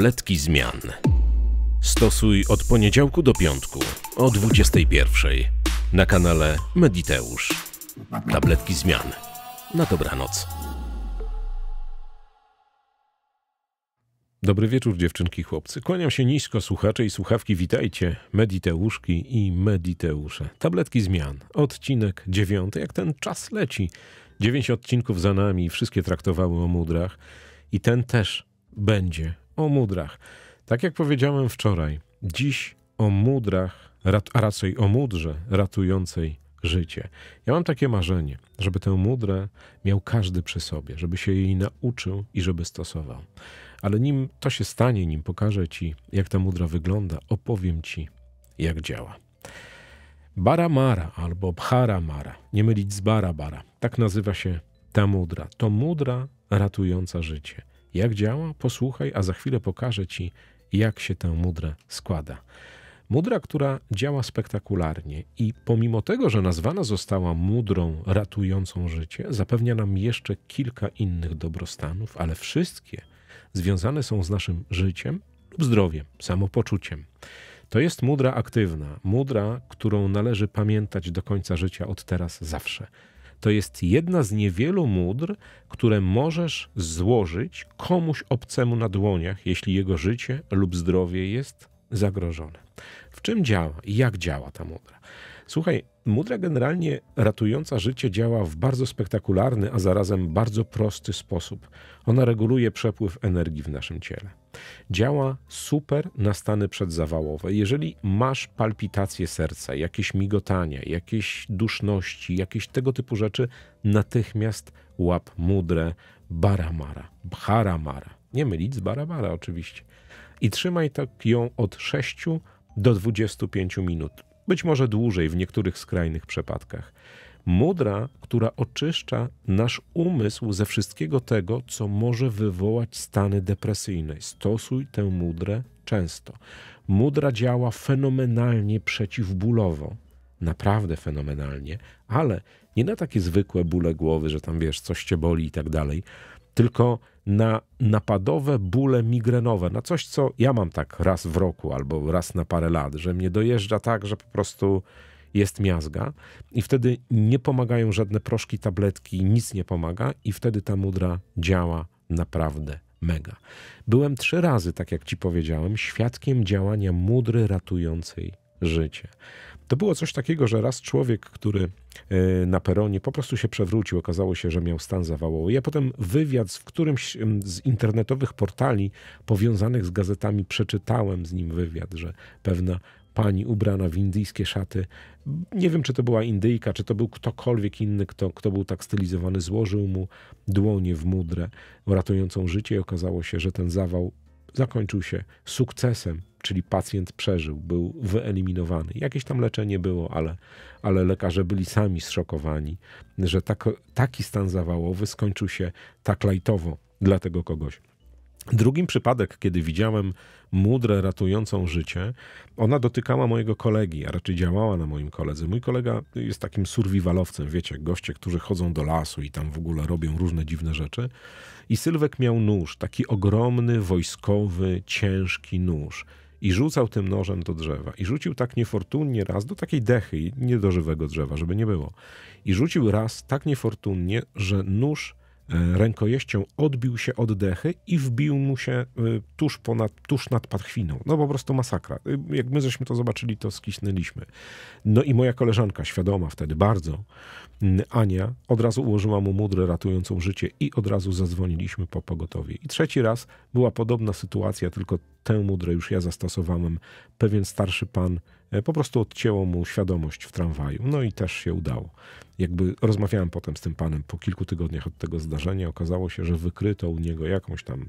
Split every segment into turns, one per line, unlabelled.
Tabletki zmian. Stosuj od poniedziałku do piątku o 21 na kanale Mediteusz. Tabletki zmian. Na dobranoc. Dobry wieczór dziewczynki chłopcy. Kłaniam się nisko słuchacze i słuchawki. Witajcie Mediteuszki i Mediteusze. Tabletki zmian. Odcinek dziewiąty. Jak ten czas leci. 9 odcinków za nami. Wszystkie traktowały o mudrach. I ten też będzie o mudrach. Tak jak powiedziałem wczoraj, dziś o mudrach, a raczej o mudrze ratującej życie. Ja mam takie marzenie, żeby tę mudrę miał każdy przy sobie, żeby się jej nauczył i żeby stosował. Ale nim to się stanie, nim pokażę Ci, jak ta mudra wygląda, opowiem Ci, jak działa. Baramara albo Bharamara, nie mylić z Barabara, tak nazywa się ta mudra. To mudra ratująca życie jak działa, posłuchaj, a za chwilę pokażę ci, jak się tę mudrę składa. Mudra, która działa spektakularnie i pomimo tego, że nazwana została mudrą ratującą życie, zapewnia nam jeszcze kilka innych dobrostanów, ale wszystkie związane są z naszym życiem lub zdrowiem, samopoczuciem. To jest mudra aktywna, mudra, którą należy pamiętać do końca życia od teraz zawsze. To jest jedna z niewielu mudr, które możesz złożyć komuś obcemu na dłoniach, jeśli jego życie lub zdrowie jest zagrożone. W czym działa i jak działa ta mudra? Słuchaj, mudra generalnie ratująca życie działa w bardzo spektakularny, a zarazem bardzo prosty sposób. Ona reguluje przepływ energii w naszym ciele. Działa super na stany przedzawałowe. Jeżeli masz palpitacje serca, jakieś migotanie, jakieś duszności, jakieś tego typu rzeczy, natychmiast łap mudrę baramara, bharamara. Nie mylić z baramara oczywiście. I trzymaj tak ją od 6 do 25 minut. Być może dłużej w niektórych skrajnych przypadkach. Mudra, która oczyszcza nasz umysł ze wszystkiego tego, co może wywołać stany depresyjne. Stosuj tę mudrę często. Mudra działa fenomenalnie przeciwbólowo. Naprawdę fenomenalnie, ale nie na takie zwykłe bóle głowy, że tam wiesz, coś cię boli i tak dalej, tylko na napadowe bóle migrenowe, na coś, co ja mam tak raz w roku albo raz na parę lat, że mnie dojeżdża tak, że po prostu jest miazga i wtedy nie pomagają żadne proszki, tabletki, nic nie pomaga i wtedy ta mudra działa naprawdę mega. Byłem trzy razy, tak jak ci powiedziałem, świadkiem działania mudry ratującej życie. To było coś takiego, że raz człowiek, który e, na peronie po prostu się przewrócił, okazało się, że miał stan zawałowy. Ja potem wywiad w którymś z internetowych portali powiązanych z gazetami przeczytałem z nim wywiad, że pewna pani ubrana w indyjskie szaty. Nie wiem, czy to była Indyjka, czy to był ktokolwiek inny, kto, kto był tak stylizowany. Złożył mu dłonie w mudrę ratującą życie i okazało się, że ten zawał zakończył się sukcesem, czyli pacjent przeżył, był wyeliminowany. Jakieś tam leczenie było, ale, ale lekarze byli sami zszokowani, że tak, taki stan zawałowy skończył się tak lajtowo dla tego kogoś. Drugim przypadek, kiedy widziałem mudrę ratującą życie, ona dotykała mojego kolegi, a raczej działała na moim koledze. Mój kolega jest takim survivalowcem, wiecie, goście, którzy chodzą do lasu i tam w ogóle robią różne dziwne rzeczy. I Sylwek miał nóż, taki ogromny, wojskowy, ciężki nóż. I rzucał tym nożem do drzewa. I rzucił tak niefortunnie raz do takiej dechy, nie do żywego drzewa, żeby nie było. I rzucił raz tak niefortunnie, że nóż E, rękojeścią odbił się oddechy i wbił mu się e, tuż, ponad, tuż nad padchwiną. No po prostu masakra. E, jak my żeśmy to zobaczyli, to skisnęliśmy. No i moja koleżanka, świadoma wtedy bardzo, Ania, od razu ułożyła mu mudrę ratującą życie i od razu zadzwoniliśmy po pogotowie. I trzeci raz była podobna sytuacja, tylko tę mudrę już ja zastosowałem. Pewien starszy pan E, po prostu odcięło mu świadomość w tramwaju. No i też się udało. Jakby rozmawiałem potem z tym panem po kilku tygodniach od tego zdarzenia, okazało się, że wykryto u niego jakąś tam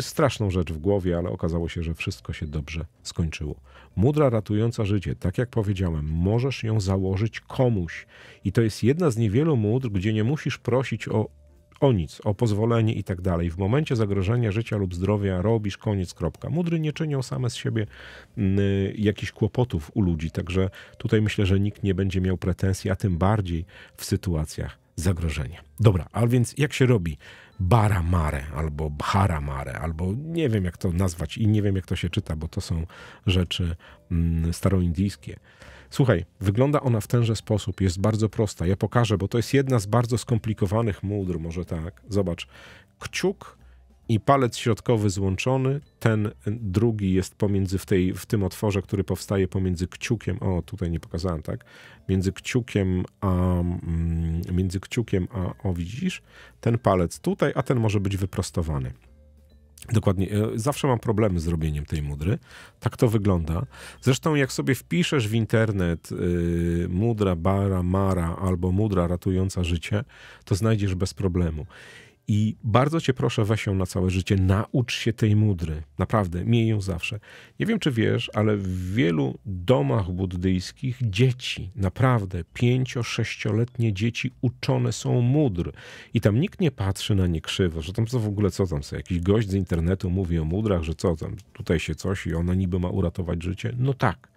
straszną rzecz w głowie, ale okazało się, że wszystko się dobrze skończyło. Mudra ratująca życie, tak jak powiedziałem, możesz ją założyć komuś. I to jest jedna z niewielu mudr, gdzie nie musisz prosić o o nic, o pozwolenie i tak dalej. W momencie zagrożenia życia lub zdrowia robisz koniec, kropka. Mudry nie czynią same z siebie mm, y, jakichś kłopotów u ludzi, także tutaj myślę, że nikt nie będzie miał pretensji, a tym bardziej w sytuacjach zagrożenia. Dobra, a więc jak się robi baramare albo bharamare, albo nie wiem jak to nazwać i nie wiem jak to się czyta, bo to są rzeczy mm, staroindyjskie. Słuchaj, wygląda ona w tenże sposób, jest bardzo prosta. Ja pokażę, bo to jest jedna z bardzo skomplikowanych mudr, może tak. Zobacz, kciuk i palec środkowy złączony, ten y, drugi jest pomiędzy w, tej, w tym otworze, który powstaje pomiędzy kciukiem, o tutaj nie pokazałem, tak, między kciukiem a, mm, między kciukiem a, o widzisz, ten palec tutaj, a ten może być wyprostowany. Dokładnie. E, zawsze mam problemy z robieniem tej mudry. Tak to wygląda. Zresztą jak sobie wpiszesz w internet y, mudra bara mara albo mudra ratująca życie, to znajdziesz bez problemu. I bardzo cię proszę, weź ją na całe życie, naucz się tej mudry. Naprawdę, miej ją zawsze. Nie wiem, czy wiesz, ale w wielu domach buddyjskich dzieci, naprawdę pięcio, sześcioletnie dzieci uczone są mudr. I tam nikt nie patrzy na nie krzywo, że tam co w ogóle, co tam sobie, jakiś gość z internetu mówi o mudrach, że co tam, tutaj się coś i ona niby ma uratować życie. No tak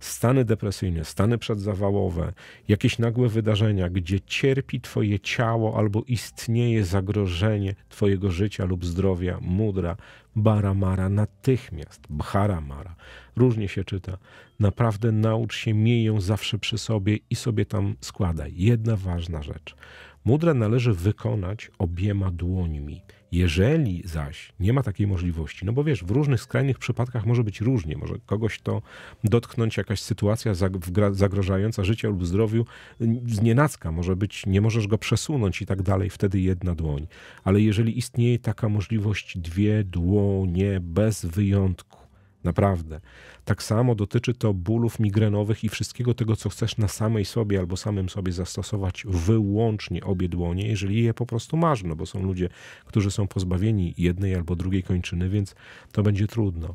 stany depresyjne, stany przedzawałowe, jakieś nagłe wydarzenia, gdzie cierpi Twoje ciało albo istnieje zagrożenie Twojego życia lub zdrowia, mudra, baramara natychmiast, bharamara. Różnie się czyta. Naprawdę naucz się, miej ją zawsze przy sobie i sobie tam składaj. Jedna ważna rzecz – Mudrę należy wykonać obiema dłońmi. Jeżeli zaś nie ma takiej możliwości, no bo wiesz, w różnych skrajnych przypadkach może być różnie, może kogoś to dotknąć jakaś sytuacja zagrożająca życiu lub zdrowiu z może być, nie możesz go przesunąć i tak dalej, wtedy jedna dłoń. Ale jeżeli istnieje taka możliwość, dwie dłonie bez wyjątku, Naprawdę. Tak samo dotyczy to bólów migrenowych i wszystkiego tego, co chcesz na samej sobie albo samym sobie zastosować wyłącznie obie dłonie, jeżeli je po prostu masz, no bo są ludzie, którzy są pozbawieni jednej albo drugiej kończyny, więc to będzie trudno.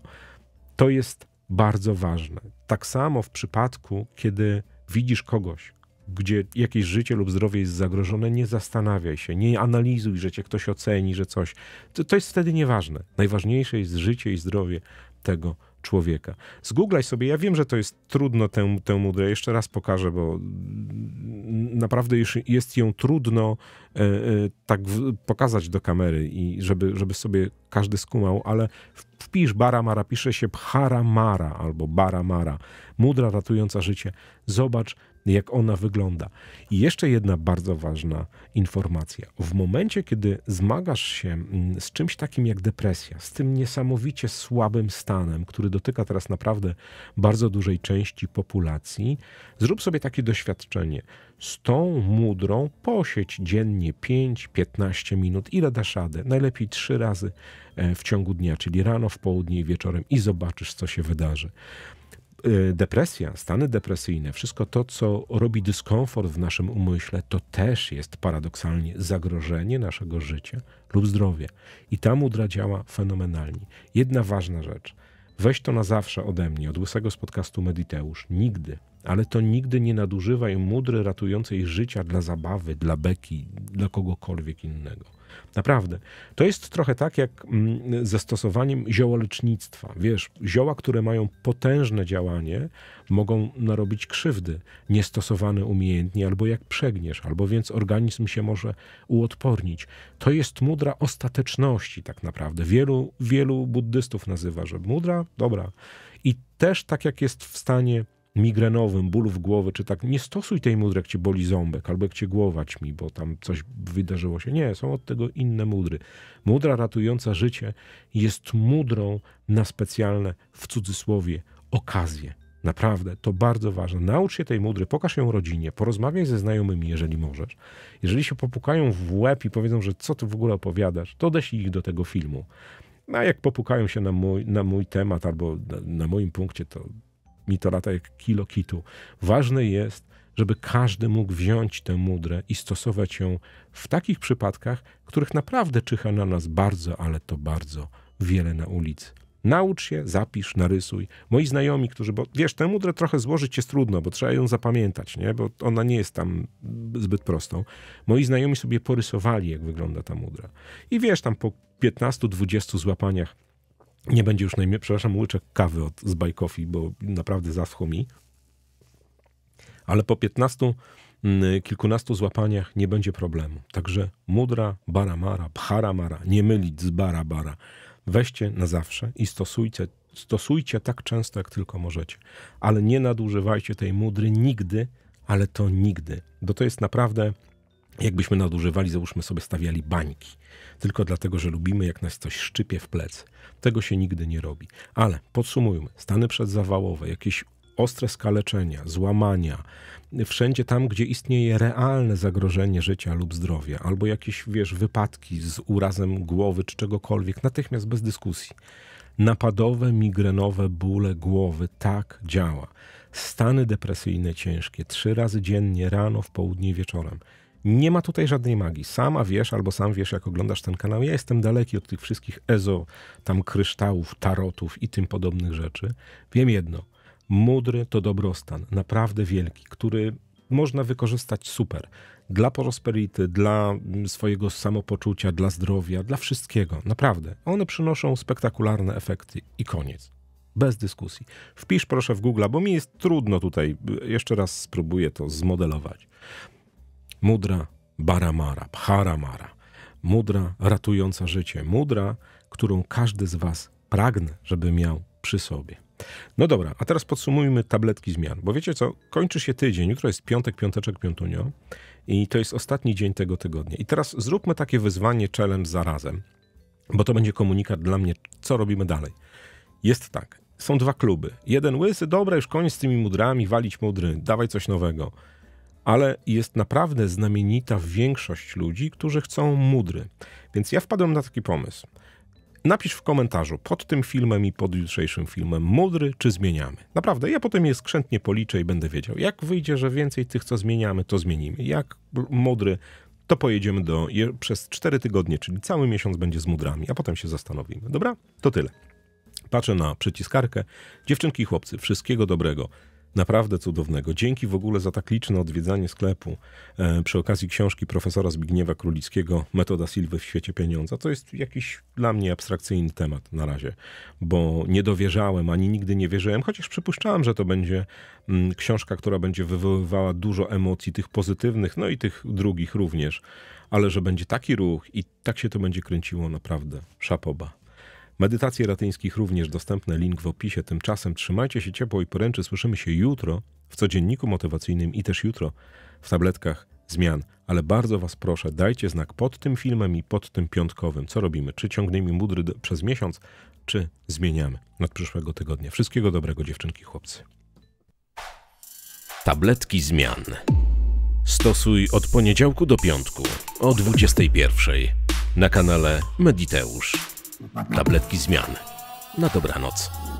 To jest bardzo ważne. Tak samo w przypadku, kiedy widzisz kogoś, gdzie jakieś życie lub zdrowie jest zagrożone, nie zastanawiaj się, nie analizuj, że cię ktoś oceni, że coś. To, to jest wtedy nieważne. Najważniejsze jest życie i zdrowie tego człowieka. Zgooglaj sobie, ja wiem, że to jest trudno tę, tę mudrę, jeszcze raz pokażę, bo naprawdę już jest ją trudno e, e, tak w, pokazać do kamery i żeby, żeby sobie każdy skumał, ale wpisz Baramara, pisze się Bharamara albo Baramara, mudra ratująca życie. Zobacz, jak ona wygląda. I jeszcze jedna bardzo ważna informacja. W momencie, kiedy zmagasz się mm, z czymś takim jak depresja, z tym niesamowicie słabym stanem, który dotyka teraz naprawdę bardzo dużej części populacji, zrób sobie takie doświadczenie. Z tą mudrą posieć dziennie 5-15 minut, ile dasz radę. Najlepiej trzy razy e, w ciągu dnia, czyli rano, w południe i wieczorem i zobaczysz, co się wydarzy. Y, depresja, stany depresyjne, wszystko to, co robi dyskomfort w naszym umyśle, to też jest paradoksalnie zagrożenie naszego życia lub zdrowia. I ta mudra działa fenomenalnie. Jedna ważna rzecz. Weź to na zawsze ode mnie, od łysego z podcastu Mediteusz. Nigdy, ale to nigdy nie nadużywaj mudry ratującej życia dla zabawy, dla beki, dla kogokolwiek innego. Naprawdę. To jest trochę tak jak mm, ze stosowaniem ziołolecznictwa. Wiesz, zioła, które mają potężne działanie, mogą narobić krzywdy, niestosowane umiejętnie, albo jak przegniesz, albo więc organizm się może uodpornić. To jest mudra ostateczności tak naprawdę. Wielu, wielu buddystów nazywa, że mudra, dobra. I też tak jak jest w stanie migrenowym, bólów głowy, czy tak, nie stosuj tej mudry, jak cię boli ząbek, albo jak cię głowa mi, bo tam coś wydarzyło się. Nie, są od tego inne mudry. Mudra ratująca życie jest mudrą na specjalne, w cudzysłowie, okazje. Naprawdę, to bardzo ważne. Naucz się tej mudry, pokaż ją rodzinie, porozmawiaj ze znajomymi, jeżeli możesz. Jeżeli się popukają w łeb i powiedzą, że co ty w ogóle opowiadasz, to odeślij ich do tego filmu. No, a jak popukają się na mój, na mój temat albo na, na moim punkcie, to mi to lata jak kilo kitu. Ważne jest, żeby każdy mógł wziąć tę mudrę i stosować ją w takich przypadkach, których naprawdę czyha na nas bardzo, ale to bardzo wiele na ulicy. Naucz się, zapisz, narysuj. Moi znajomi, którzy, bo wiesz, tę mudrę trochę złożyć jest trudno, bo trzeba ją zapamiętać, nie? bo ona nie jest tam zbyt prostą. Moi znajomi sobie porysowali, jak wygląda ta mudra. I wiesz, tam po 15-20 złapaniach nie będzie już najmniej, przepraszam, łyczek kawy od, z bajkofi, bo naprawdę zaschło mi. Ale po 15, mm, kilkunastu złapaniach nie będzie problemu. Także mudra, baramara, bharamara, nie mylić z barabara. Weźcie na zawsze i stosujcie, stosujcie tak często, jak tylko możecie. Ale nie nadużywajcie tej mudry nigdy, ale to nigdy. Bo to jest naprawdę jakbyśmy nadużywali, załóżmy sobie, stawiali bańki. Tylko dlatego, że lubimy, jak nas coś szczypie w plecy. Tego się nigdy nie robi. Ale podsumujmy, stany przedzawałowe, jakieś ostre skaleczenia, złamania, wszędzie tam, gdzie istnieje realne zagrożenie życia lub zdrowia, albo jakieś, wiesz, wypadki z urazem głowy czy czegokolwiek, natychmiast bez dyskusji. Napadowe, migrenowe bóle głowy tak działa. Stany depresyjne ciężkie, trzy razy dziennie, rano, w południe, wieczorem. Nie ma tutaj żadnej magii. Sama wiesz, albo sam wiesz, jak oglądasz ten kanał. Ja jestem daleki od tych wszystkich ezo, tam kryształów, tarotów i tym podobnych rzeczy. Wiem jedno. Mudry to dobrostan, naprawdę wielki, który można wykorzystać super. Dla prosperity, dla mm, swojego samopoczucia, dla zdrowia, dla wszystkiego. Naprawdę. One przynoszą spektakularne efekty i koniec. Bez dyskusji. Wpisz proszę w Google, bo mi jest trudno tutaj. Y, jeszcze raz spróbuję to zmodelować. Mudra baramara, bharamara. Mudra ratująca życie. Mudra, którą każdy z Was pragnę, żeby miał przy sobie. No dobra, a teraz podsumujmy tabletki zmian, bo wiecie co, kończy się tydzień, jutro jest piątek, piąteczek, piątunio i to jest ostatni dzień tego tygodnia. I teraz zróbmy takie wyzwanie czelem zarazem, bo to będzie komunikat dla mnie, co robimy dalej. Jest tak, są dwa kluby. Jeden łysy, dobra, już koniec z tymi mudrami, walić mudry, dawaj coś nowego ale jest naprawdę znamienita większość ludzi, którzy chcą mudry. Więc ja wpadłem na taki pomysł. Napisz w komentarzu pod tym filmem i pod jutrzejszym filmem mudry czy zmieniamy. Naprawdę, ja potem je skrzętnie policzę i będę wiedział. Jak wyjdzie, że więcej tych, co zmieniamy, to zmienimy. Jak mudry, to pojedziemy do je, przez 4 tygodnie, czyli cały miesiąc będzie z mudrami, a potem się zastanowimy. Dobra? To tyle. Patrzę na przyciskarkę. Dziewczynki i chłopcy, wszystkiego dobrego naprawdę cudownego. Dzięki w ogóle za tak liczne odwiedzanie sklepu e, przy okazji książki profesora Zbigniewa Królickiego Metoda Silwy w świecie pieniądza. To jest jakiś dla mnie abstrakcyjny temat na razie, bo nie dowierzałem ani nigdy nie wierzyłem, chociaż przypuszczałem, że to będzie mm, książka, która będzie wywoływała dużo emocji, tych pozytywnych, no i tych drugich również, ale że będzie taki ruch i tak się to będzie kręciło naprawdę. Szapoba. Medytacje ratyńskich również dostępne, link w opisie. Tymczasem trzymajcie się ciepło i poręczy. Słyszymy się jutro w codzienniku motywacyjnym i też jutro w tabletkach zmian. Ale bardzo Was proszę, dajcie znak pod tym filmem i pod tym piątkowym. Co robimy? Czy ciągniemy mudry przez miesiąc, czy zmieniamy od przyszłego tygodnia? Wszystkiego dobrego, dziewczynki, chłopcy. Tabletki zmian. Stosuj od poniedziałku do piątku o 21.00 na kanale Mediteusz. Tabletki zmian. Na dobranoc.